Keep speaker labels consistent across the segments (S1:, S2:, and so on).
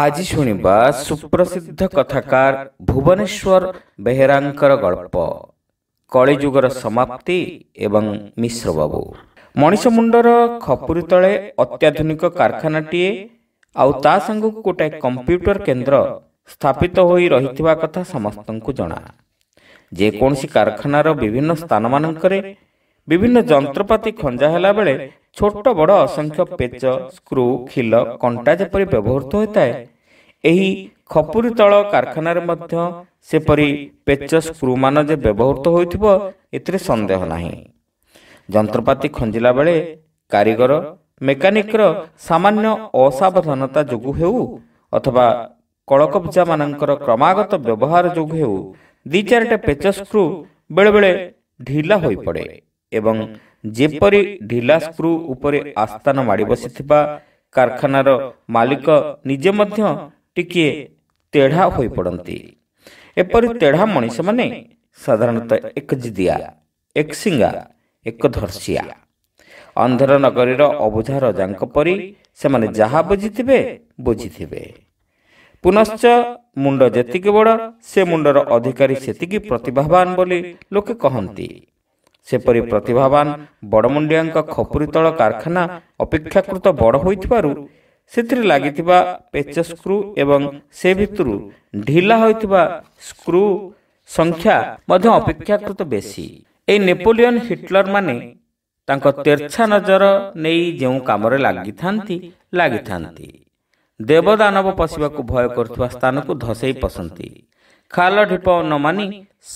S1: ଆଜି ଶୁଣିବା ସୁପ୍ରସିଦ୍ଧ କଥାକାର ଭୁବନେଶ୍ୱର ବେହେରାଙ୍କର ଗଳ୍ପ କଳିଯୁଗର ସମାପ୍ତି ଏବଂ ମିଶ୍ରବାବୁ ମଣିଷ ମୁଣ୍ଡର ଖପୁରୀ ତଳେ ଅତ୍ୟାଧୁନିକ କାରଖାନାଟିଏ ଆଉ ତା ସାଙ୍ଗକୁ ଗୋଟାଏ କମ୍ପ୍ୟୁଟର କେନ୍ଦ୍ର ସ୍ଥାପିତ ହୋଇ ରହିଥିବା କଥା ସମସ୍ତଙ୍କୁ ଜଣା ଯେକୌଣସି କାରଖାନାର ବିଭିନ୍ନ ସ୍ଥାନମାନଙ୍କରେ ବିଭିନ୍ନ ଯନ୍ତ୍ରପାତି ଖଞ୍ଜା ହେଲାବେଳେ ଛୋଟ ବଡ଼ ଅସଂଖ୍ୟ ପେଚ ସ୍କ୍ରୁ ଖିଲ କଣ୍ଟା ଯେପରି ବ୍ୟବହୃତ ହୋଇଥାଏ ଏହି ଖପୁରୀ ତଳ କାରଖାନାରେ ମଧ୍ୟ ସେପରି ପେଚ ସ୍କ୍ରୁମାନ ଯେ ବ୍ୟବହୃତ ହୋଇଥିବ ଏଥିରେ ସନ୍ଦେହ ନାହିଁ ଯନ୍ତ୍ରପାତି ଖଞ୍ଜିଲା ବେଳେ କାରିଗର ମେକାନିକର ସାମାନ୍ୟ ଅସାବଧାନତା ଯୋଗୁଁ ହେଉ ଅଥବା ମାନଙ୍କର କ୍ରମାଗତ ବ୍ୟବହାର ଯୋଗୁଁ ହେଉ ଦୁଇ ଚାରିଟା ପେଚ ସ୍କ୍ରୁ ବେଳେବେଳେ ଢିଲା ହୋଇପଡ଼େ ଏବଂ ଯେପରି ଢିଲା ସ୍କ୍ରୁ ଉପରେ ଆସ୍ଥାନ ମାଡ଼ି ବସିଥିବା କାରଖାନାର ମାଲିକ ନିଜେ ମଧ୍ୟ ଟିକିଏ ତେଢ଼ା ହୋଇପଡ଼ନ୍ତି ଏପରି ତେଢ଼ା ମଣିଷମାନେ ସାଧାରଣତଃ ଏକ ଏକ ଜିଦିଆ ସିଙ୍ଗା ଏକ ଧର୍ଷିଆ ଅନ୍ଧର ନଗରୀର ଅବୁଝା ରଜାଙ୍କ ପରି ସେମାନେ ଯାହା ବୁଝିଥିବେ ବୁଝିଥିବେ ପୁନଶ୍ଚ ମୁଣ୍ଡ ଯେତିକି ବଡ଼ ସେ ମୁଣ୍ଡର ଅଧିକାରୀ ସେତିକି ପ୍ରତିଭାବାନ ବୋଲି ଲୋକେ କହନ୍ତି ସେପରି ପ୍ରତିଭାବାନ ବଡ଼ମୁଣ୍ଡିଆଙ୍କ ଖପୁରୀ ତଳ କାରଖାନା ଅପେକ୍ଷାକୃତ ବଡ଼ ହୋଇଥିବାରୁ ସେଥିରେ ଲାଗିଥିବା ପେଚ ସ୍କ୍ରୁ ଏବଂ ସେ ଭିତରୁ ଢିଲା ହୋଇଥିବା ସ୍କ୍ରୁ ସଂଖ୍ୟା ମଧ୍ୟ ଅପେକ୍ଷାକୃତ ବେଶୀ ଏହି ନେପୋଲିଅନ ହିଟଲରମାନେ ତାଙ୍କ ତେର୍ଛା ନଜର ନେଇ ଯେଉଁ କାମରେ ଲାଗିଥାନ୍ତି ଲାଗିଥାନ୍ତି ଦେବଦାନବ ପଶିବାକୁ ଭୟ କରୁଥିବା ସ୍ଥାନକୁ ଧସେଇ ପଶନ୍ତି ଖାଲ ଢିପ ନ ମାନି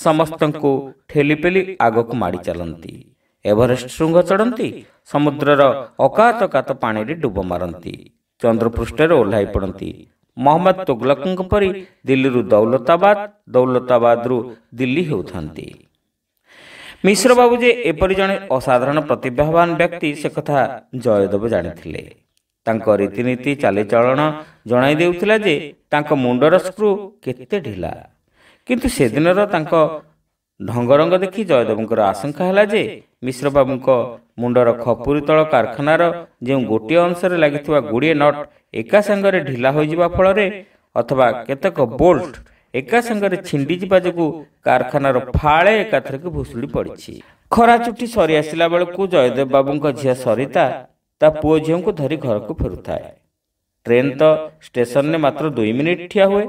S1: ସମସ୍ତଙ୍କୁ ଠେଲିପେଲି ଆଗକୁ ମାଡ଼ି ଚାଲନ୍ତି ଏଭରେଷ୍ଟ ଶୃଙ୍ଗ ଚଢ଼ନ୍ତି ସମୁଦ୍ରର ଅକାତକାତ ପାଣିରେ ଡୁବ ମାରନ୍ତି ଚନ୍ଦ୍ରପୃଷ୍ଠରେ ଓହ୍ଲାଇ ପଡ଼ନ୍ତି ମହମ୍ମଦ ତୁଗଲକଙ୍କ ପରି ଦିଲ୍ଲୀରୁ ଦୌଲତାବାଦ ଦୌଲତାବାଦରୁ ଦିଲ୍ଲୀ ହେଉଥାନ୍ତି ମିଶ୍ର ବାବୁ ଯେ ଏପରି ଜଣେ ଅସାଧାରଣ ପ୍ରତିଭାବାନ ବ୍ୟକ୍ତି ସେ କଥା ଜୟଦେବ ଜାଣିଥିଲେ ତାଙ୍କ ରୀତିନୀତି ଚାଲିଚଳନ ଜଣାଇ ଦେଉଥିଲା ଯେ ତାଙ୍କ ମୁଣ୍ଡର ସ୍କ୍ରୁ କେତେ ଢିଲା କିନ୍ତୁ ସେଦିନର ତାଙ୍କ ଢଙ୍ଗରଙ୍ଗ ଦେଖି ଜୟଦେବଙ୍କର ଆଶଙ୍କା ହେଲା ଯେ ମିଶ୍ରବାବୁଙ୍କ ମୁଣ୍ଡର ଖପୁରୀ ତଳ କାରଖାନାର ଯେଉଁ ଗୋଟିଏ ଅଂଶରେ ଲାଗିଥିବା ଗୁଡ଼ିଏ ନଟ୍ ଏକା ସାଙ୍ଗରେ ଢିଲା ହୋଇଯିବା ଫଳରେ ଅଥବା କେତେକ ବୋଲ୍ଟ ଏକା ସାଙ୍ଗରେ ଛିଣ୍ଡିଯିବା ଯୋଗୁଁ କାରଖାନାର ଫାଳେ ଏକାଥରକେ ଭୁଷୁଡ଼ି ପଡ଼ିଛି ଖରାଚୁଟି ସରି ଆସିଲା ବେଳକୁ ଜୟଦେବ ବାବୁଙ୍କ ଝିଅ ସରିତା ତା ପୁଅ ଝିଅଙ୍କୁ ଧରି ଘରକୁ ଫେରୁଥାଏ ଟ୍ରେନ୍ ତ ଷ୍ଟେସନରେ ମାତ୍ର ଦୁଇ ମିନିଟ୍ ଠିଆ ହୁଏ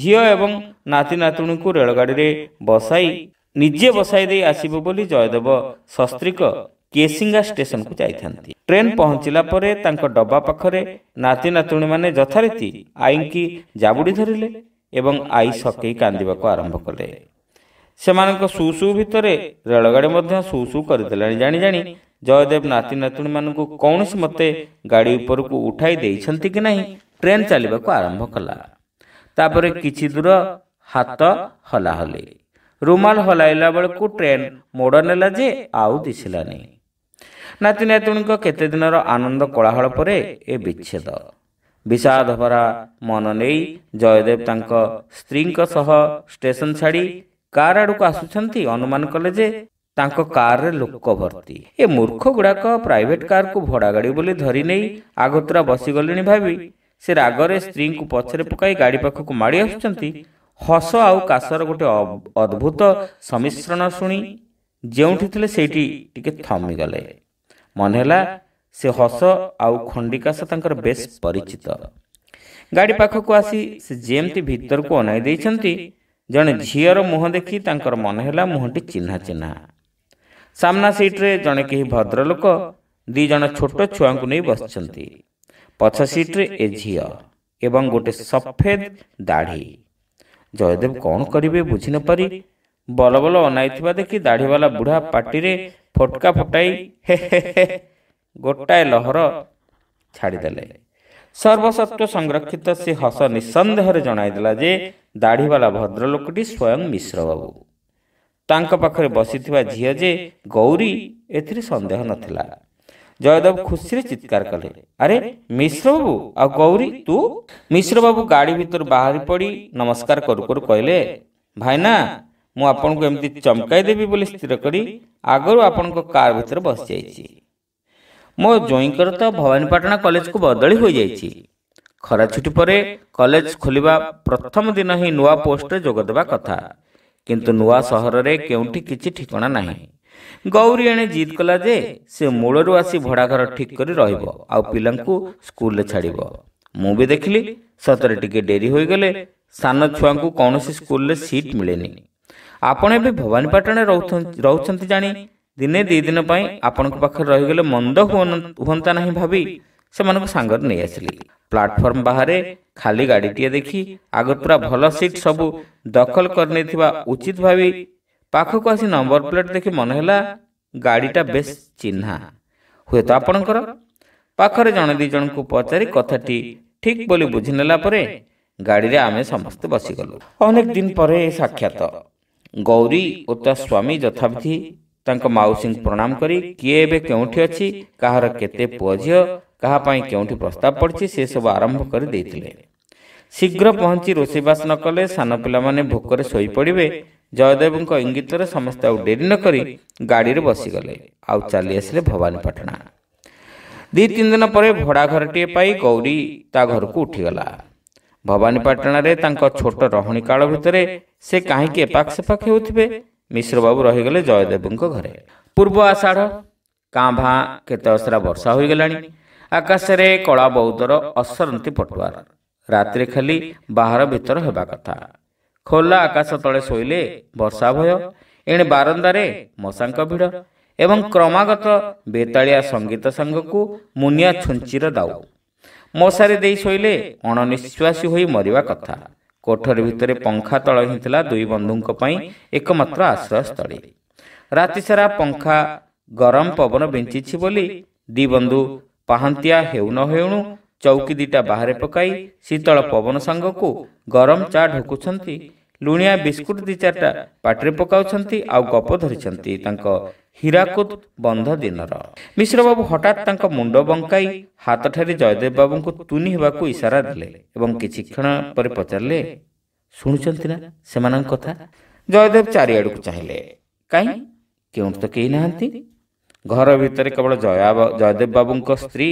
S1: ଝିଅ ଏବଂ ନାତି ନାତୁଣୀଙ୍କୁ ରେଳଗାଡ଼ିରେ ବସାଇ ନିଜେ ବସାଇ ଦେଇ ଆସିବ ବୋଲି ଜୟଦେବ ଶସ୍ତ୍ରୀକ କେସିଙ୍ଗା ଷ୍ଟେସନକୁ ଯାଇଥାନ୍ତି ଟ୍ରେନ୍ ପହଞ୍ଚିଲା ପରେ ତାଙ୍କ ଡବା ପାଖରେ ନାତି ନାତୁଣୀମାନେ ଯଥାରୀତି ଆଈଙ୍କି ଜାବୁଡ଼ି ଧରିଲେ ଏବଂ ଆଈ ସକେଇ କାନ୍ଦିବାକୁ ଆରମ୍ଭ କଲେ ସେମାନଙ୍କ ସୁସୁ ଭିତରେ ରେଳଗାଡ଼ି ମଧ୍ୟ ସୁସୁ କରିଦେଲାଣି ଜାଣି ଜାଣି ଜୟଦେବ ନାତି ନାତୁଣୀମାନଙ୍କୁ କୌଣସି ମତେ ଗାଡ଼ି ଉପରକୁ ଉଠାଇ ଦେଇଛନ୍ତି କି ନାହିଁ ଟ୍ରେନ୍ ଚାଲିବାକୁ ଆରମ୍ଭ କଲା ତାପରେ କିଛି ଦୂର ହାତ ହଲାହଲି ରୁମାଲ ହଲାଇଲା ବେଳକୁ ଟ୍ରେନ୍ ମୋଡ଼ ନେଲା ଯେ ଆଉ ଦିଶିଲାନି ନାତି ନାତୁଣୀଙ୍କ କେତେ ଦିନର ଆନନ୍ଦ କୋଳାହଳ ପରେ ଏ ବିଚ୍ଛେଦ ବିଷାଦ ଭରା ମନ ନେଇ ଜୟଦେବ ତାଙ୍କ ସ୍ତ୍ରୀଙ୍କ ସହ ଷ୍ଟେସନ ଛାଡ଼ି କାର୍ ଆଡ଼କୁ ଆସୁଛନ୍ତି ଅନୁମାନ କଲେ ଯେ ତାଙ୍କ କାର୍ରେ ଲୋକ ଭର୍ତ୍ତି ଏ ମୂର୍ଖ ଗୁଡ଼ାକ ପ୍ରାଇଭେଟ୍ କାର୍କୁ ଭଡ଼ା ଗାଡ଼ି ବୋଲି ଧରି ନେଇ ଆଗତୁରା ବସିଗଲେଣି ଭାବି ସେ ରାଗରେ ସ୍ତ୍ରୀଙ୍କୁ ପଛରେ ପକାଇ ଗାଡ଼ି ପାଖକୁ ମାଡ଼ି ଆସୁଛନ୍ତି ହସ ଆଉ କାଶର ଗୋଟିଏ ଅଦ୍ଭୁତ ସମ୍ମିଶ୍ରଣ ଶୁଣି ଯେଉଁଠି ଥିଲେ ସେଇଠି ଟିକେ ଥମିଗଲେ ମନେ ହେଲା ସେ ହସ ଆଉ ଖଣ୍ଡି କାଶ ତାଙ୍କର ବେଶ ପରିଚିତ ଗାଡ଼ି ପାଖକୁ ଆସି ସେ ଯେମିତି ଭିତରକୁ ଅନାଇ ଦେଇଛନ୍ତି ଜଣେ ଝିଅର ମୁହଁ ଦେଖି ତାଙ୍କର ମନେ ହେଲା ମୁହଁଟି ଚିହ୍ନା ଚିହ୍ନା ସାମ୍ନା ସିଟ୍ରେ ଜଣେ କେହି ଭଦ୍ରଲୋକ ଦୁଇ ଜଣ ଛୋଟ ଛୁଆଙ୍କୁ ନେଇ ବସିଛନ୍ତି ପଛ ସିଟ୍ରେ ଏ ଝିଅ ଏବଂ ଗୋଟିଏ ସଫେଦ ଦାଢ଼ି ଜୟଦେବ କ'ଣ କରିବେ ବୁଝି ନପାରି ବଲବଲ ଅନାଇଥିବା ଦେଖି ଦାଢ଼ିବାଲା ବୁଢ଼ା ପାଟିରେ ଫୋଟକା ଫୁଟାଇ ଗୋଟାଏ ଲହର ଛାଡ଼ିଦେଲେ ସର୍ବସତ୍ୱ ସଂରକ୍ଷିତ ସେ ହସ ନିଃସନ୍ଦେହରେ ଜଣାଇଦେଲା ଯେ ଦାଢ଼ିବାଲା ଭଦ୍ରଲୋକଟି ସ୍ୱୟଂ ବାବୁ ତାଙ୍କ ପାଖରେ ବସିଥିବା ଝିଅ ଯେ ଗୌରୀ ଏଥିରେ ସନ୍ଦେହ ନଥିଲା ଜୟଦେବ ଖୁସିରେ ଚିତ୍କାର କଲେ ଆରେ ମିଶ୍ର ବାବୁ ଆଉ ଗୌରୀ ତୁ ମିଶ୍ର ବାବୁ ଗାଡି ଭିତରୁ ବାହାରି ପଡ଼ି ନମସ୍କାର କରୁ କରୁ କହିଲେ ଭାଇନା ମୁଁ ଆପଣଙ୍କୁ ଏମିତି ଚମକାଇ ଦେବି ବୋଲି ସ୍ଥିର କରି ଆଗରୁ ଆପଣଙ୍କ କାର୍ ଭିତରେ ବସିଯାଇଛି ମୋ ଜ୍ୱଇଁଙ୍କର ତ ଭବାନୀପାଟଣା କଲେଜକୁ ବଦଳି ହୋଇଯାଇଛି ଖରା ଛୁଟି ପରେ କଲେଜ ଖୋଲିବା ପ୍ରଥମ ଦିନ ହିଁ ନୂଆ ପୋଷ୍ଟରେ ଯୋଗ ଦେବା କଥା କିନ୍ତୁ ନୂଆ ସହରରେ କେଉଁଠି କିଛି ଠିକଣା ନାହିଁ ଗୌରୀ ଏଣେ ଜିଦ୍ କଲା ଯେ ସେ ମୂଳରୁ ଆସି ଭଡ଼ାଘର ଠିକ୍ କରି ରହିବ ଆଉ ପିଲାଙ୍କୁ ସ୍କୁଲରେ ଛାଡ଼ିବ ମୁଁ ବି ଦେଖିଲି ସତରେ ଟିକେ ଡେରି ହୋଇଗଲେ ସାନ ଛୁଆଙ୍କୁ କୌଣସି ସ୍କୁଲରେ ସିଟ୍ ମିଳେନି ଆପଣ ଏବେ ଭବାନୀପାଟଣାରେ ରହୁଛନ୍ତି ଜାଣି ଦିନେ ଦୁଇ ଦିନ ପାଇଁ ଆପଣଙ୍କ ପାଖରେ ରହିଗଲେ ମନ୍ଦ ହୁଅନ୍ତା ନାହିଁ ଭାବି ସେମାନଙ୍କୁ ସାଙ୍ଗରେ ନେଇ ଆସିଲି ପ୍ଲାଟଫର୍ମ ବାହାରେ ଖାଲି ଗାଡ଼ିଟିଏ ଦେଖି ଆଗ ପୁରା ଭଲ ସିଟ୍ ସବୁ ଦଖଲ କରିନେଇଥିବା ଉଚିତ ଭାବି ପାଖକୁ ଆସି ନମ୍ବର ପ୍ଲେଟ୍ ଦେଖି ମନେ ହେଲା ଗାଡ଼ିଟା ବେଶ୍ ଚିହ୍ନା ହୁଏତ ଆପଣଙ୍କର ପାଖରେ ଜଣେ ଦୁଇ ଜଣଙ୍କୁ ପଚାରି କଥାଟି ଠିକ୍ ବୋଲି ବୁଝିନେଲା ପରେ ଗାଡ଼ିରେ ଆମେ ସମସ୍ତେ ବସିଗଲୁ ଅନେକ ଦିନ ପରେ ଏ ସାକ୍ଷାତ ଗୌରୀ ଓ ତା ସ୍ୱାମୀ ଯଥାବିଧି ତାଙ୍କ ମାଉସୀଙ୍କୁ ପ୍ରଣାମ କରି କିଏ ଏବେ କେଉଁଠି ଅଛି କାହାର କେତେ ପୁଅ ଝିଅ କାହା ପାଇଁ କେଉଁଠି ପ୍ରସ୍ତାବ ପଡ଼ିଛି ସେସବୁ ଆରମ୍ଭ କରି ଦେଇଥିଲେ ଶୀଘ୍ର ପହଞ୍ଚି ରୋଷେଇବାସ ନ କଲେ ସାନ ପିଲାମାନେ ଭୋକରେ ଶୋଇପଡ଼ିବେ ଜୟଦେବଙ୍କ ଇଙ୍ଗିତରେ ସମସ୍ତେ ଆଉ ଡେରି ନ କରି ଗାଡ଼ିରେ ବସିଗଲେ ଆଉ ଚାଲି ଆସିଲେ ଭବାନୀପାଟଣା ଦୁଇ ତିନି ଦିନ ପରେ ଭଡ଼ା ଘରଟିଏ ପାଇ ଗୌରୀ ତା ଘରକୁ ଉଠିଗଲା ଭବାନୀପାଟଣାରେ ତାଙ୍କ ଛୋଟ ରହଣୀ କାଳ ଭିତରେ ସେ କାହିଁକି ଏପାଖ ସେପାଖ ହେଉଥିବେ ମିଶ୍ରବାବୁ ରହିଗଲେ ଜୟଦେବଙ୍କ ଘରେ ପୂର୍ବ ଆଷାଢ଼ କାଁ ଭାଁ କେତେ ଅସରା ବର୍ଷା ହୋଇଗଲାଣି ଆକାଶରେ କଳା ବୌଦ୍ଧର ଅସରନ୍ତି ପଟୁଆର ରାତିରେ ଖାଲି ବାହାର ଭିତର ହେବା କଥା ଖୋଲା ଆକାଶ ତଳେ ଶୋଇଲେ ବର୍ଷା ଭୟ ଏଣେ ବାରନ୍ଦାରେ ମଶାଙ୍କ ଭିଡ଼ ଏବଂ କ୍ରମାଗତ ବେତାଳିଆ ସଙ୍ଗୀତ ସାଙ୍ଗକୁ ମୁନିଆ ଛୁଞ୍ଚିର ଦାଉ ମଶାରୀ ଦେଇ ଶୋଇଲେ ଅଣନିଶ୍ୱାସୀ ହୋଇ ମରିବା କଥା କୋଠରୀ ଭିତରେ ପଙ୍ଖା ତଳ ହିଁ ଥିଲା ଦୁଇ ବନ୍ଧୁଙ୍କ ପାଇଁ ଏକମାତ୍ର ଆଶ୍ରୟସ୍ଥଳୀ ରାତିସାରା ପଙ୍ଖା ଗରମ ପବନ ବିଞ୍ଚିଛି ବୋଲି ଦୁଇ ବନ୍ଧୁ ପାହାନ୍ତିଆ ହେଉ ନ ହେଉଣୁ ଚୌକି ଦୁଇଟା ବାହାରେ ପକାଇ ଶୀତଳ ପବନ ସାଙ୍ଗକୁ ଗରମ ଚା ଢୋକୁଛନ୍ତି ଲୁଣିଆ ବିସ୍କୁଟ ଦୁଇ ଚାରିଟା ପାଟିରେ ପକାଉଛନ୍ତି ଆଉ ଗପ ଧରିଛନ୍ତି ତାଙ୍କ ହୀରାକୁଦ ବନ୍ଧ ଦିନର ମିଶ୍ରବାବୁ ହଠାତ୍ ତାଙ୍କ ମୁଣ୍ଡ ବଙ୍କାଇ ହାତଠାରି ଜୟଦେବ ବାବୁଙ୍କୁ ତୁନି ହେବାକୁ ଇସାରା ଦେଲେ ଏବଂ କିଛି କ୍ଷଣ ପରେ ପଚାରିଲେ ଶୁଣୁଛନ୍ତି ନା ସେମାନଙ୍କ କଥା ଜୟଦେବ ଚାରିଆଡ଼କୁ ଚାହିଁଲେ କାହିଁ କେଉଁଠି ତ କେହି ନାହାନ୍ତି ଘର ଭିତରେ କେବଳ ଜୟ ଜୟଦେବ ବାବୁଙ୍କ ସ୍ତ୍ରୀ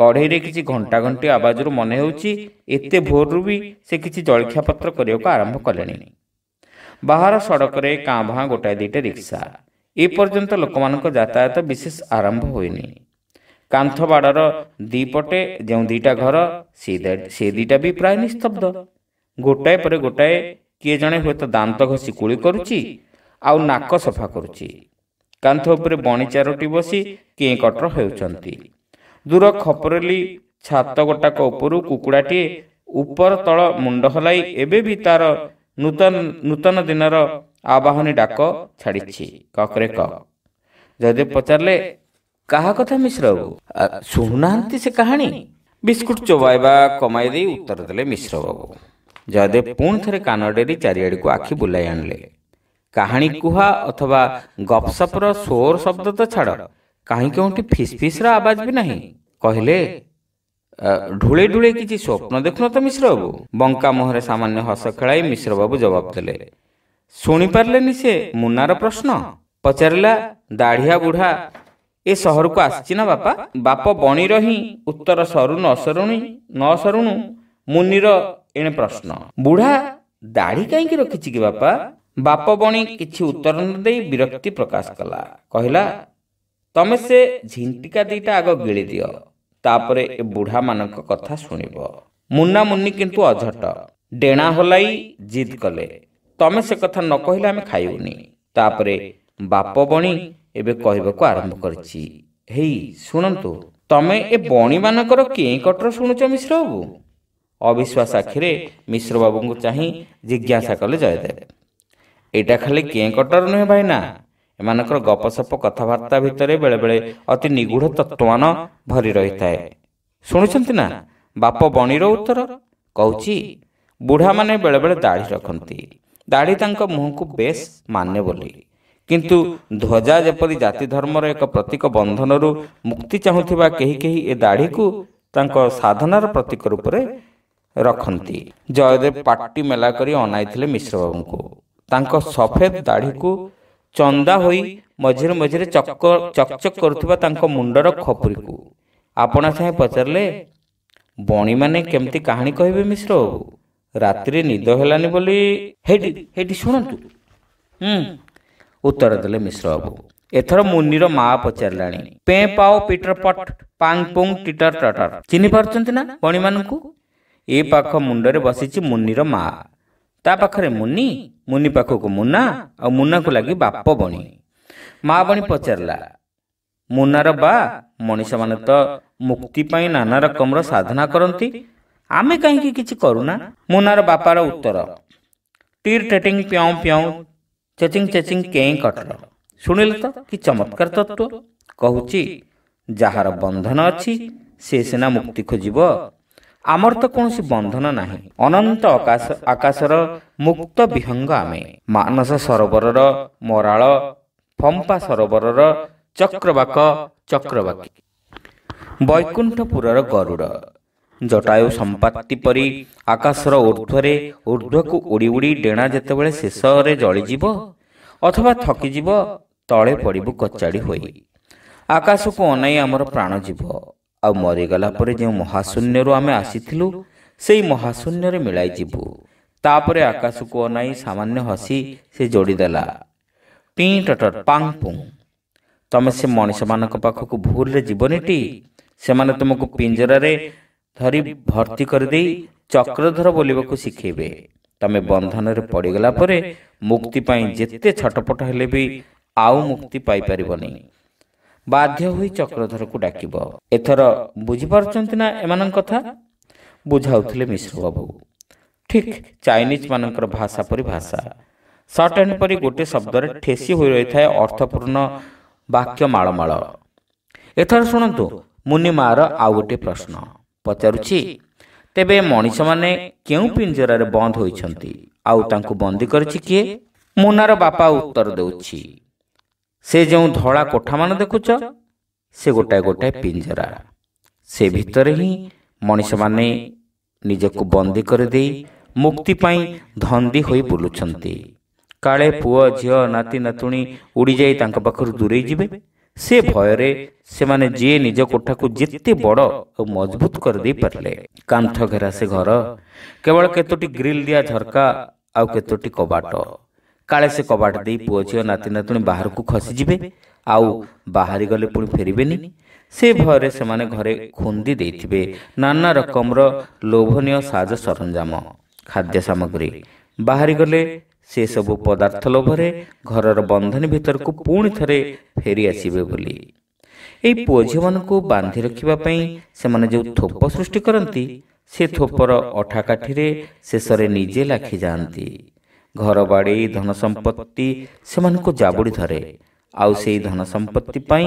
S1: କଢ଼େଇରେ କିଛି ଘଣ୍ଟା ଘଣ୍ଟି ଆବାଜରୁ ମନେ ହେଉଛି ଏତେ ଭୋରରୁ ବି ସେ କିଛି ଜଳଖିଆ ପତ୍ର କରିବାକୁ ଆରମ୍ଭ କଲେଣି ବାହାର ସଡ଼କରେ କାଁ ଭାଁ ଗୋଟାଏ ଦୁଇଟା ରିକ୍ସା ଏ ପର୍ଯ୍ୟନ୍ତ ଲୋକମାନଙ୍କ ଯାତାୟାତ ବିଶେଷ ଆରମ୍ଭ ହୋଇନି କାନ୍ଥବାଡ଼ର ଦିପଟେ ଯେଉଁ ଦୁଇଟା ଘର ସେ ଦୁଇଟା ବି ପ୍ରାୟ ନିସ୍ତବ୍ଧ ଗୋଟାଏ ପରେ ଗୋଟାଏ କିଏ ଜଣେ ହୁଏତ ଦାନ୍ତ ଘଷି କୁଳି କରୁଛି ଆଉ ନାକ ସଫା କରୁଛି କାନ୍ଥ ଉପରେ ବଣି ଚାରୋଟି ବସି କେଁ କଟର ହେଉଛନ୍ତି ଦୂର ଖପରଲି ଛାତ ଗୋଟାକ ଉପରୁ କୁକୁଡ଼ାଟିଏ ଉପର ତଳ ମୁଣ୍ଡ ହଲାଇ ଏବେ ବି ତାର ନୂତନ ନୂତନ ଦିନର ଆବାହନୀ ଡାକ ଛାଡ଼ିଛି କକରେ କ ଯଦି ପଚାରିଲେ କାହା କଥା ମିଶ୍ର ବାବୁ ଶୁଣୁନାହାନ୍ତି ସେ କାହାଣୀ ବିସ୍କୁଟ ଚୋବାଇବା କମାଇ ଦେଇ ଉତ୍ତର ଦେଲେ ମିଶ୍ର ବାବୁ ଜୟଦେବ ପୁଣି ଥରେ କାନ ଡେରି ଚାରିଆଡ଼କୁ ଆଖି ବୁଲାଇ ଆଣିଲେ କାହାଣୀ କୁହା ଅଥବା ଗପସପର ସୋର ଶବ୍ଦ ତ ଛାଡ଼ କାହିଁକି ଓଠି ଫିସ୍ଫିସ୍ର ଆବାଜ ବି ନାହିଁ କହିଲେ ଢୁଳେଇ ଢୁଳେଇ କିଛି ସ୍ୱପ୍ନ ଦେଖୁନ ତ ମିଶ୍ରବାବୁ ବଙ୍କା ମୁହଁରେ ସାମାନ୍ୟ ହସ ଖେଳାଇ ମିଶ୍ରବାବୁ ଜବାବ ଦେଲେ ଶୁଣିପାରିଲେନି ସେ ମୁନାର ପ୍ରଶ୍ନ ପଚାରିଲା ଦାଢ଼ିଆ ବୁଢ଼ା ଏ ସହରକୁ ଆସିଛି ନା ବାପା ବାପ ବଣିର ହିଁ ଉତ୍ତର ସରୁ ନ ସରୁଣି ନ ସରୁଣୁ ମୁନିର ଏଣେ ପ୍ରଶ୍ନ ବୁଢ଼ା ଦାଢ଼ି କାହିଁକି ରଖିଛି କି ବାପା ବାପ ବଣି କିଛି ଉତ୍ତର ନ ଦେଇ ବିରକ୍ତି ପ୍ରକାଶ କଲା କହିଲା ତମେ ସେ ଝିଣ୍ଟିକା ଦୁଇଟା ଆଗ ଗିଳି ଦିଅ ତାପରେ ଏ ବୁଢ଼ାମାନଙ୍କ କଥା ଶୁଣିବ ମୁନା ମୁନି କିନ୍ତୁ ଅଝଟ ଡେଣା ହଲାଇ ଜିଦ୍ କଲେ ତମେ ସେ କଥା ନ କହିଲେ ଆମେ ଖାଇବୁନି ତାପରେ ବାପ ବଣି ଏବେ କହିବାକୁ ଆରମ୍ଭ କରିଛି ହେଇ ଶୁଣନ୍ତୁ ତମେ ଏ ବଣିମାନଙ୍କର କେଁ କଟର ଶୁଣୁଛ ମିଶ୍ର ବାବୁ ଅବିଶ୍ୱାସ ଆଖିରେ ମିଶ୍ର ବାବୁଙ୍କୁ ଚାହିଁ ଜିଜ୍ଞାସା କଲେ ଜୟଦେବ ଏଇଟା ଖାଲି କେଁ କଟର ନୁହେଁ ଭାଇନା ଏମାନଙ୍କର ଗପସପ କଥାବାର୍ତ୍ତା ଭିତରେ ବେଳେବେଳେ ଅତି ନିଗୁଢ଼ ତତ୍ତ୍ୱମାନ ଭରି ରହିଥାଏ ଶୁଣୁଛନ୍ତି ନା ବାପ ବଣିର ଉତ୍ତର କହୁଛି ବୁଢ଼ାମାନେ ବେଳେବେଳେ ଦାଢ଼ି ରଖନ୍ତି ଦାଢ଼ି ତାଙ୍କ ମୁହଁକୁ ବେଶ ମାନେ ବୋଲି କିନ୍ତୁ ଧ୍ୱଜା ଯେପରି ଜାତି ଧର୍ମର ଏକ ପ୍ରତୀକ ବନ୍ଧନରୁ ମୁକ୍ତି ଚାହୁଁଥିବା କେହି କେହି ଏ ଦାଢ଼ିକୁ ତାଙ୍କ ସାଧନାର ପ୍ରତୀକ ରୂପରେ ରଖନ୍ତି ଜୟଦେବ ପାଟି ମେଲା କରି ଅନାଇଥିଲେ ମିଶ୍ରବାବୁଙ୍କୁ ତାଙ୍କ ସଫେଦ ଦାଢ଼ିକୁ ଚନ୍ଦା ହୋଇ ମଝିରେ ମଝିରେ ଚକ ଚକଚକ କରୁଥିବା ତାଙ୍କ ମୁଣ୍ଡର ଖପୁରୀକୁ ଆପଣ ସାଙ୍ଗେ ପଚାରିଲେ ବଣିମାନେ କେମିତି କାହାଣୀ କହିବେ ମିଶ୍ର ବାବୁ ରାତିରେ ନିଦ ହେଲାନି ବୋଲି ହେଇଟି ହେଇଟି ଶୁଣନ୍ତୁ ହୁଁ ଉତ୍ତର ଦେଲେ ମିଶ୍ର ବାବୁ ଏଥର ମୁନିର ମା ପଚାରିଲାଣି ପେ ପାଓ ପିଟର ପଟ ପାଙ୍ଗ ପୁଙ୍ଗ ଟିଟର ଟଟର ଚିହ୍ନି ପାରୁଛନ୍ତି ନା ବଣିମାନଙ୍କୁ ଏ ପାଖ ମୁଣ୍ଡରେ ବସିଛି ମୁନିର ମା ତା ପାଖରେ ମୁନି ମୁନି ପାଖକୁ ମୁନା ଆଉ ମୁନାକୁ ଲାଗି ବାପ ବଣୀ ମା ବଣୀ ପଚାରିଲା ମୁନାର ବା ମଣିଷମାନେ ତ ମୁକ୍ତି ପାଇଁ ନାନା ରକମର ସାଧନା କରନ୍ତି ଆମେ କାହିଁକି କିଛି କରୁନା ମୁନାର ବାପାର ଉତ୍ତର ଟିର୍ ଟେଟିଂ ପ୍ୟାଉଁ ପ୍ୟାଉଁ ଚେଚିଂ ଚେଚିଂ କେଁ କଟର ଶୁଣିଲେ ତ କି ଚମତ୍କାର ତତ୍ତ୍ୱ କହୁଛି ଯାହାର ବନ୍ଧନ ଅଛି ସେ ସିନା ମୁକ୍ତି ଖୋଜିବ ଆମର ତ କୌଣସି ବନ୍ଧନ ନାହିଁ ଅନନ୍ତ ଆକାଶ ଆକାଶର ମୁକ୍ତ ବିହଙ୍ଗ ଆମେ ମାନସ ସରୋବରର ମରାଳ ଫମ୍ପା ସରୋବରର ଚକ୍ରବାକ ଚକ୍ରବାକୀ ବୈକୁଣ୍ଠପୁରର ଗରୁଡ଼ ଜଟାୟୁ ସମ୍ପାତି ପରି ଆକାଶର ଉର୍ଦ୍ଧ୍ୱରେ ଉର୍ଦ୍ଧ୍ୱକୁ ଉଡ଼ି ଉଡ଼ି ଡେଣା ଯେତେବେଳେ ଶେଷରେ ଜଳିଯିବ ଅଥବା ଥକିଯିବ ତଳେ ପଡ଼ିବୁ କଚାଡ଼ି ହୋଇ ଆକାଶକୁ ଅନାଇ ଆମର ପ୍ରାଣ ଯିବ ଆଉ ମରିଗଲା ପରେ ଯେଉଁ ମହାଶୂନ୍ୟରୁ ଆମେ ଆସିଥିଲୁ ସେଇ ମହାଶୂନ୍ୟରେ ମିଳାଇଯିବୁ ତାପରେ ଆକାଶକୁ ଅନାଇ ସାମାନ୍ୟ ହସି ସେ ଯୋଡ଼ିଦେଲା ଟିଁ ଟଟର ପାଙ୍ଗ ପୁଙ୍ଗ ତମେ ସେ ମଣିଷମାନଙ୍କ ପାଖକୁ ଭୁଲରେ ଯିବନିଟି ସେମାନେ ତୁମକୁ ପିଞ୍ଜରାରେ ଧରି ଭର୍ତ୍ତି କରିଦେଇ ଚକ୍ରଧର ବୋଲିବାକୁ ଶିଖେଇବେ ତମେ ବନ୍ଧନରେ ପଡ଼ିଗଲା ପରେ ମୁକ୍ତି ପାଇଁ ଯେତେ ଛଟପଟ ହେଲେ ବି ଆଉ ମୁକ୍ତି ପାଇପାରିବନି ବାଧ୍ୟ ହୋଇ ଚକ୍ରଧରକୁ ଡାକିବ ଏଥର ବୁଝିପାରୁଛନ୍ତି ନା ଏମାନଙ୍କ କଥା ବୁଝାଉଥିଲେ ମିଶ୍ର ବାବୁ ଠିକ୍ ଚାଇନିଜ୍ମାନଙ୍କର ଭାଷା ପରି ଭାଷା ସର୍ଟ ଏଣ୍ଡ ପରି ଗୋଟିଏ ଶବ୍ଦରେ ଠେସି ହୋଇ ରହିଥାଏ ଅର୍ଥପୂର୍ଣ୍ଣ ବାକ୍ୟ ମାଳମାଳ ଏଥର ଶୁଣନ୍ତୁ ମୁନି ମା'ର ଆଉ ଗୋଟିଏ ପ୍ରଶ୍ନ ପଚାରୁଛି ତେବେ ମଣିଷମାନେ କେଉଁ ପିଞ୍ଜରାରେ ବନ୍ଦ ହୋଇଛନ୍ତି ଆଉ ତାଙ୍କୁ ବନ୍ଦୀ କରିଛି କିଏ ମୁନାର ବାପା ଉତ୍ତର ଦେଉଛି ସେ ଯେଉଁ ଧଳା କୋଠାମାନ ଦେଖୁଛ ସେ ଗୋଟାଏ ଗୋଟାଏ ପିଞ୍ଜରା ସେ ଭିତରେ ହିଁ ମଣିଷମାନେ ନିଜକୁ ବନ୍ଦୀ କରିଦେଇ ମୁକ୍ତି ପାଇଁ ଧନ୍ଦୀ ହୋଇ ବୁଲୁଛନ୍ତି କାଳେ ପୁଅ ଝିଅ ନାତି ନାତୁଣୀ ଉଡ଼ିଯାଇ ତାଙ୍କ ପାଖରୁ ଦୂରେଇ ଯିବେ ସେ ଭୟରେ ସେମାନେ ଯିଏ ନିଜ କୋଠାକୁ ଯେତେ ବଡ଼ ଓ ମଜବୁତ କରିଦେଇପାରିଲେ କାନ୍ଥ ଘେରା ସେ ଘର କେବଳ କେତୋଟି ଗ୍ରିଲ୍ ଦିଆ ଝରକା ଆଉ କେତୋଟି କବାଟ କାଳେ ସେ କବାଟ ଦେଇ ପୁଅ ଝିଅ ନାତି ନାତୁଣୀ ବାହାରକୁ ଖସିଯିବେ ଆଉ ବାହାରିଗଲେ ପୁଣି ଫେରିବେନି ସେ ଭୟରେ ସେମାନେ ଘରେ ଖୁନ୍ଦି ଦେଇଥିବେ ନାନା ରକମର ଲୋଭନୀୟ ସାଜ ସରଞ୍ଜାମ ଖାଦ୍ୟ ସାମଗ୍ରୀ ବାହାରିଗଲେ ସେସବୁ ପଦାର୍ଥ ଲୋଭରେ ଘରର ବନ୍ଧନୀ ଭିତରକୁ ପୁଣି ଥରେ ଫେରି ଆସିବେ ବୋଲି ଏହି ପୁଅ ଝିଅମାନଙ୍କୁ ବାନ୍ଧି ରଖିବା ପାଇଁ ସେମାନେ ଯେଉଁ ଥୋପ ସୃଷ୍ଟି କରନ୍ତି ସେ ଥୋପର ଅଠାକାଠିରେ ଶେଷରେ ନିଜେ ଲାଖି ଯାଆନ୍ତି घरवाडे धन सम्पत्ति जबुडी धरे आउ धन सम्पत्तिपै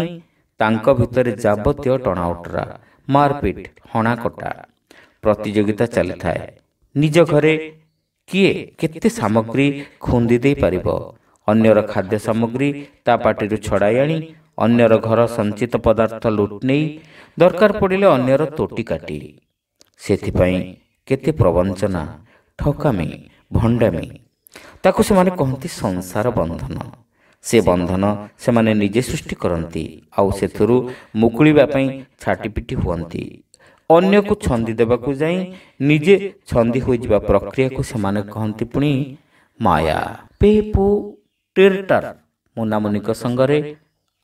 S1: त भन्दा जबतीय टा मर्पिट हणाकटा प्रतियोगिता चाहिँ निज घर कि केग्री खुन्दि पारेको अन्य खाद्य समाग्री ता पाटी छडाइ आउर घर सञ्चित पदारर्थ लुट नै दरकार पडि अन्य तोटिकै केते प्रवञ्चना ठकामी भण्डामी ତାକୁ ସେମାନେ କହନ୍ତି ସଂସାର ବନ୍ଧନ ସେ ବନ୍ଧନ ସେମାନେ ନିଜେ ସୃଷ୍ଟି କରନ୍ତି ଆଉ ସେଥିରୁ ମୁକୁଳିବା ପାଇଁ ଛାଟିପିଟି ହୁଅନ୍ତି ଅନ୍ୟକୁ ଛନ୍ଦି ଦେବାକୁ ଯାଇ ନିଜେ ଛନ୍ଦି ହୋଇଯିବା ପ୍ରକ୍ରିୟାକୁ ସେମାନେ କହନ୍ତି ପୁଣି ମାୟା ପେ ପୁ ଟିର୍ଟର ମୁନାମୁନିଙ୍କ ସଙ୍ଗରେ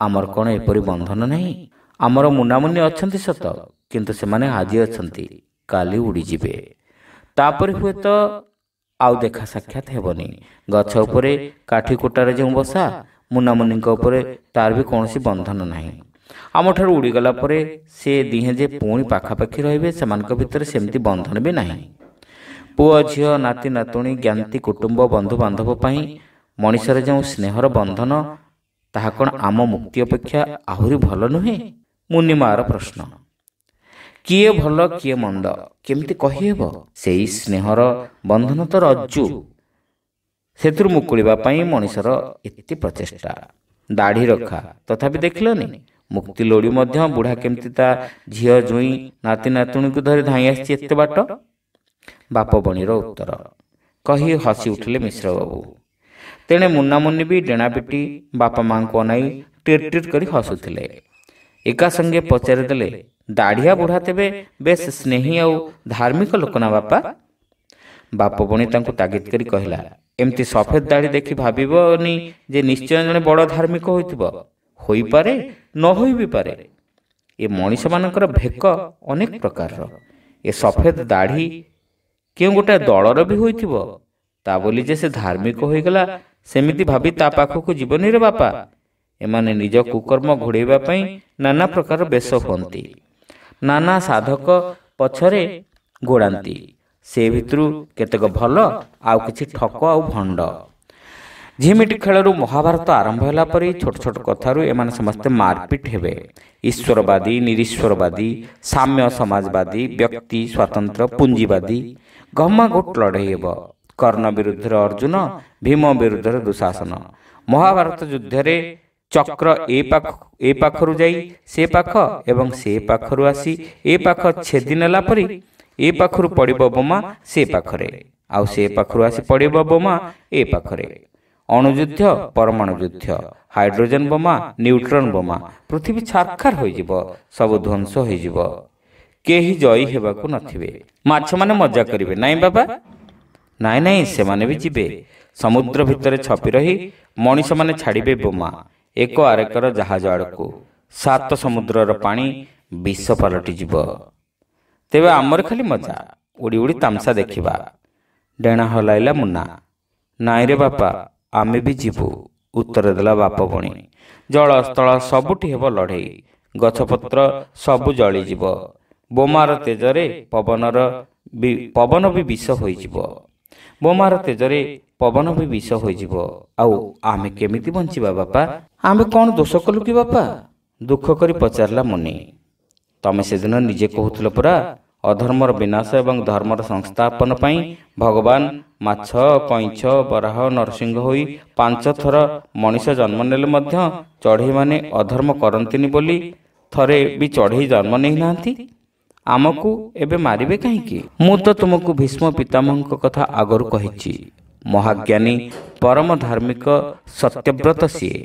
S1: ଆମର କ'ଣ ଏପରି ବନ୍ଧନ ନାହିଁ ଆମର ମୁନାମୁନି ଅଛନ୍ତି ସତ କିନ୍ତୁ ସେମାନେ ଆଜି ଅଛନ୍ତି କାଲି ଉଡ଼ିଯିବେ ତାପରେ ହୁଏତ ଆଉ ଦେଖା ସାକ୍ଷାତ ହେବନି ଗଛ ଉପରେ କାଠି କୋଟାରେ ଯେଉଁ ବସା ମୁନାମୁନିଙ୍କ ଉପରେ ତାର ବି କୌଣସି ବନ୍ଧନ ନାହିଁ ଆମଠାରୁ ଉଡ଼ିଗଲା ପରେ ସେ ଦିହେଁ ଯେ ପୁଣି ପାଖାପାଖି ରହିବେ ସେମାନଙ୍କ ଭିତରେ ସେମିତି ବନ୍ଧନ ବି ନାହିଁ ପୁଅ ଝିଅ ନାତି ନାତୁଣୀ ଜ୍ଞାନ୍ତି କୁଟୁମ୍ବ ବନ୍ଧୁବାନ୍ଧବ ପାଇଁ ମଣିଷର ଯେଉଁ ସ୍ନେହର ବନ୍ଧନ ତାହା କ'ଣ ଆମ ମୁକ୍ତି ଅପେକ୍ଷା ଆହୁରି ଭଲ ନୁହେଁ ମୁନିମାର ପ୍ରଶ୍ନ କିଏ ଭଲ କିଏ ମନ୍ଦ କେମିତି କହିହେବ ସେଇ ସ୍ନେହର ବନ୍ଧନ ତ ରଜୁ ସେଥିରୁ ମୁକୁଳିବା ପାଇଁ ମଣିଷର ଏତେ ପ୍ରଚେଷ୍ଟା ଦାଢ଼ି ରଖା ତଥାପି ଦେଖିଲନି ମୁକ୍ତି ଲୋଡ଼ି ମଧ୍ୟ ବୁଢ଼ା କେମିତି ତା ଝିଅ ଜୁଇଁ ନାତି ନାତୁଣୀଙ୍କୁ ଧରି ଧାଇଁ ଆସିଛି ଏତେ ବାଟ ବାପ ବଣିର ଉତ୍ତର କହି ହସି ଉଠିଲେ ମିଶ୍ର ବାବୁ ତେଣେ ମୁନାମୁନି ବି ଡେଣା ପିଟି ବାପା ମାଆଙ୍କୁ ଅନାଇ ଟିର୍ ଟିର୍ କରି ହସୁଥିଲେ ଏକାସଙ୍ଗେ ପଚାରିଦେଲେ ଦାଢ଼ିଆ ବୁଢ଼ା ତେବେ ବେଶ୍ ସ୍ନେହୀ ଆଉ ଧାର୍ମିକ ଲୋକ ନା ବାପା ବାପ ପୁଣି ତାଙ୍କୁ ତାଗିଦ କରି କହିଲା ଏମିତି ସଫେଦ ଦାଢ଼ି ଦେଖି ଭାବିବନି ଯେ ନିଶ୍ଚୟ ଜଣେ ବଡ଼ ଧାର୍ମିକ ହୋଇଥିବ ହୋଇପାରେ ନ ହୋଇ ବି ପାରେ ଏ ମଣିଷମାନଙ୍କର ଭେକ ଅନେକ ପ୍ରକାରର ଏ ସଫେଦ ଦାଢ଼ି କେଉଁ ଗୋଟାଏ ଦଳର ବି ହୋଇଥିବ ତା ବୋଲି ଯେ ସେ ଧାର୍ମିକ ହୋଇଗଲା ସେମିତି ଭାବି ତା ପାଖକୁ ଯିବନିରେ ବାପା ଏମାନେ ନିଜ କୁକର୍ମ ଘୋଡ଼େଇବା ପାଇଁ ନାନା ପ୍ରକାର ବେଶ ହୁଅନ୍ତି ନାନା ସାଧକ ପଛରେ ଗୋଡ଼ାନ୍ତି ସେ ଭିତରୁ କେତେକ ଭଲ ଆଉ କିଛି ଠକ ଆଉ ଭଣ୍ଡ ଝିମିଟି ଖେଳରୁ ମହାଭାରତ ଆରମ୍ଭ ହେଲା ପରେ ଛୋଟ ଛୋଟ କଥାରୁ ଏମାନେ ସମସ୍ତେ ମାରପିଟ୍ ହେବେ ଈଶ୍ୱରବାଦୀ ନିରୀଶ୍ୱରବାଦୀ ସାମ୍ୟ ସମାଜବାଦୀ ବ୍ୟକ୍ତି ସ୍ୱତନ୍ତ୍ର ପୁଞ୍ଜିବାଦୀ ଘମାଘୋଟ ଲଢ଼େଇ ହେବ କର୍ଣ୍ଣ ବିରୁଦ୍ଧରେ ଅର୍ଜୁନ ଭୀମ ବିରୁଦ୍ଧରେ ଦୁଃଶାସନ ମହାଭାରତ ଯୁଦ୍ଧରେ ଚକ୍ର ଏ ପାଖ ଏ ପାଖରୁ ଯାଇ ସେ ପାଖ ଏବଂ ସେ ପାଖରୁ ଆସି ଏ ପାଖ ଛେଦି ନେଲା ପରେ ଏ ପାଖରୁ ପଡ଼ିବ ବୋମା ସେ ପାଖରେ ଆଉ ସେ ପାଖରୁ ଆସି ପଡ଼ିବ ବୋମା ଏ ପାଖରେ ଅଣୁଯୁଦ୍ଧ ପରମାଣୁ ଯୁଦ୍ଧ ହାଇଡ୍ରୋଜେନ୍ ବୋମା ନ୍ୟୁଟ୍ରନ୍ ବୋମା ପୃଥିବୀ ଛାରଖାର ହୋଇଯିବ ସବୁ ଧ୍ୱଂସ ହୋଇଯିବ କେହି ଜୟୀ ହେବାକୁ ନଥିବେ ମାଛମାନେ ମଜା କରିବେ ନାଇଁ ବାବା ନାଇଁ ନାଇଁ ସେମାନେ ବି ଯିବେ ସମୁଦ୍ର ଭିତରେ ଛପି ରହି ମଣିଷମାନେ ଛାଡ଼ିବେ ବୋମା ଏକ ଏକର ଜାହାଜ ଆଡ଼କୁ ସାତ ସମୁଦ୍ରର ପାଣି ବିଷ ପାଲଟିଯିବ ତେବେ ଆମର ଖାଲି ମଜା ଉଡ଼ି ଉଡ଼ି ତାମସା ଦେଖିବା ଡେଣା ହଲାଇଲା ମୁନା ନାଇଁରେ ବାପା ଆମେ ବି ଯିବୁ ଉତ୍ତର ଦେଲା ବାପ ଭଉଣୀ ଜଳ ସ୍ଥଳ ସବୁଠି ହେବ ଲଢ଼େଇ ଗଛପତ୍ର ସବୁ ଜଳିଯିବ ବୋମାର ତେଜରେ ପବନର ବି ପବନ ବି ବିଷ ହୋଇଯିବ ବୋମାର ତେଜରେ ପବନ ବି ବିଷ ହୋଇଯିବ ଆଉ ଆମେ କେମିତି ବଞ୍ଚିବା ବାପା ଆମେ କ'ଣ ଦୋଷ କଲୁ କି ବାପା ଦୁଃଖ କରି ପଚାରିଲା ମୁନି ତମେ ସେଦିନ ନିଜେ କହୁଥିଲ ପୁରା ଅଧର୍ମର ବିନାଶ ଏବଂ ଧର୍ମର ସଂସ୍ଥାପନ ପାଇଁ ଭଗବାନ ମାଛ କଇଁଛ ବରାହ ନରସିଂହ ହୋଇ ପାଞ୍ଚ ଥର ମଣିଷ ଜନ୍ମ ନେଲେ ମଧ୍ୟ ଚଢ଼େଇମାନେ ଅଧର୍ମ କରନ୍ତିନି ବୋଲି ଥରେ ବି ଚଢ଼େଇ ଜନ୍ମ ନେଇନାହାନ୍ତି ଆମକୁ ଏବେ ମାରିବେ କାହିଁକି ମୁଁ ତ ତୁମକୁ ଭୀଷ୍ମ ପିତାମହଙ୍କ କଥା ଆଗରୁ କହିଛି ମହାଜ୍ଞାନୀ ପରମ ଧାର୍ମିକ ସତ୍ୟବ୍ରତ ସିଏ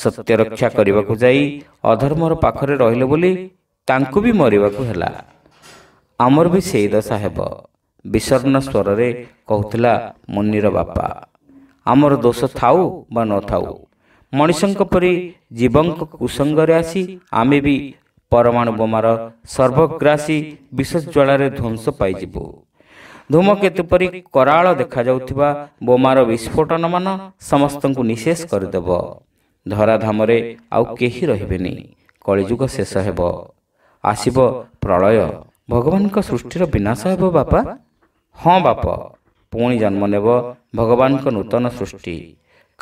S1: ସତ୍ୟ ରକ୍ଷା କରିବାକୁ ଯାଇ ଅଧର୍ମର ପାଖରେ ରହିଲେ ବୋଲି ତାଙ୍କୁ ବି ମରିବାକୁ ହେଲା ଆମର ବି ସେଇ ଦଶା ହେବ ବିସର୍ଣ୍ଣ ସ୍ୱରରେ କହୁଥିଲା ମୁନିର ବାପା ଆମର ଦୋଷ ଥାଉ ବା ନଥାଉ ମଣିଷଙ୍କ ପରି ଜୀବଙ୍କ କୁସଙ୍ଗରେ ଆସି ଆମେ ବି ପରମାଣୁ ବୋମାର ସର୍ବଗ୍ରାସୀ ବିଶେଷ ଜ୍ୱାଳାରେ ଧ୍ୱଂସ ପାଇଯିବୁ ଧୂମ କେତେପରି କରାଳ ଦେଖାଯାଉଥିବା ବୋମାର ବିସ୍ଫୋଟନମାନ ସମସ୍ତଙ୍କୁ ନିଶେଷ କରିଦେବ ଧରାଧାମରେ ଆଉ କେହି ରହିବେନି କଳିଯୁଗ ଶେଷ ହେବ ଆସିବ ପ୍ରଳୟ ଭଗବାନଙ୍କ ସୃଷ୍ଟିର ବିନାଶ ହେବ ବାପା ହଁ ବାପ ପୁଣି ଜନ୍ମ ନେବ ଭଗବାନଙ୍କ ନୂତନ ସୃଷ୍ଟି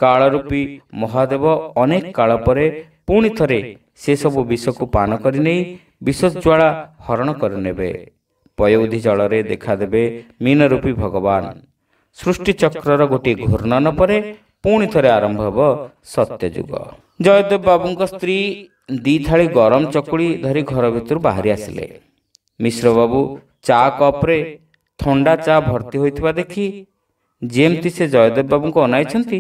S1: କାଳରୂପୀ ମହାଦେବ ଅନେକ କାଳ ପରେ ପୁଣି ଥରେ ସେସବୁ ବିଷକୁ ପାନ କରିନେଇ ବିଷ ଜ୍ୱାଳା ହରଣ କରିନେବେ ପୟୋଧି ଜଳରେ ଦେଖାଦେବେ ମୀନରୂପୀ ଭଗବାନ ସୃଷ୍ଟିଚକ୍ରର ଗୋଟିଏ ଘୂର୍ଣ୍ଣନ ପରେ ପୁଣି ଥରେ ଆରମ୍ଭ ହେବ ସତ୍ୟଯୁଗ ଜୟଦେବ ବାବୁଙ୍କ ସ୍ତ୍ରୀ ଦି ଥାଳି ଗରମ ଚକୁଳି ଧରି ଘର ଭିତରୁ ବାହାରି ଆସିଲେ ମିଶ୍ରବାବୁ ଚା କପ୍ରେ ଥଣ୍ଡା ଚା ଭର୍ତ୍ତି ହୋଇଥିବା ଦେଖି ଯେମିତି ସେ ଜୟଦେବ ବାବୁଙ୍କୁ ଅନାଇଛନ୍ତି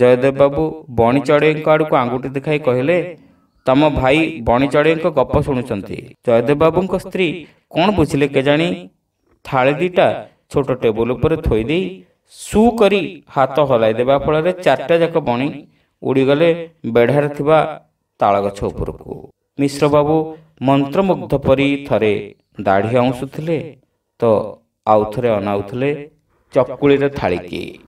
S1: ଜୟଦେବ ବାବୁ ବଣି ଚଢ଼େଇଙ୍କ ଆଡ଼କୁ ଆଙ୍ଗୁଠି ଦେଖାଇ କହିଲେ ତମ ଭାଇ ବଣି ଚଢ଼େଇଙ୍କ ଗପ ଶୁଣୁଛନ୍ତି ଜୟଦେବ ବାବୁଙ୍କ ସ୍ତ୍ରୀ କ'ଣ ବୁଝିଲେ କେଜାଣି ଥାଳି ଦୁଇଟା ଛୋଟ ଟେବୁଲ ଉପରେ ଥୋଇ ଦେଇ ସୁ କରି ହାତ ହଲାଇ ଦେବା ଫଳରେ ଚାରିଟା ଯାକ ବଣି ଉଡ଼ିଗଲେ ବେଢ଼ାରେ ଥିବା ତାଳ ଗଛ ଉପରକୁ ମିଶ୍ର ବାବୁ ମନ୍ତ୍ରମୁଗ୍ଧ ପରି ଥରେ ଦାଢ଼ି ଅଂଶୁଥିଲେ ତ ଆଉ ଥରେ ଅନାଉଥିଲେ ଚକୁଳିରେ ଥାଳିକି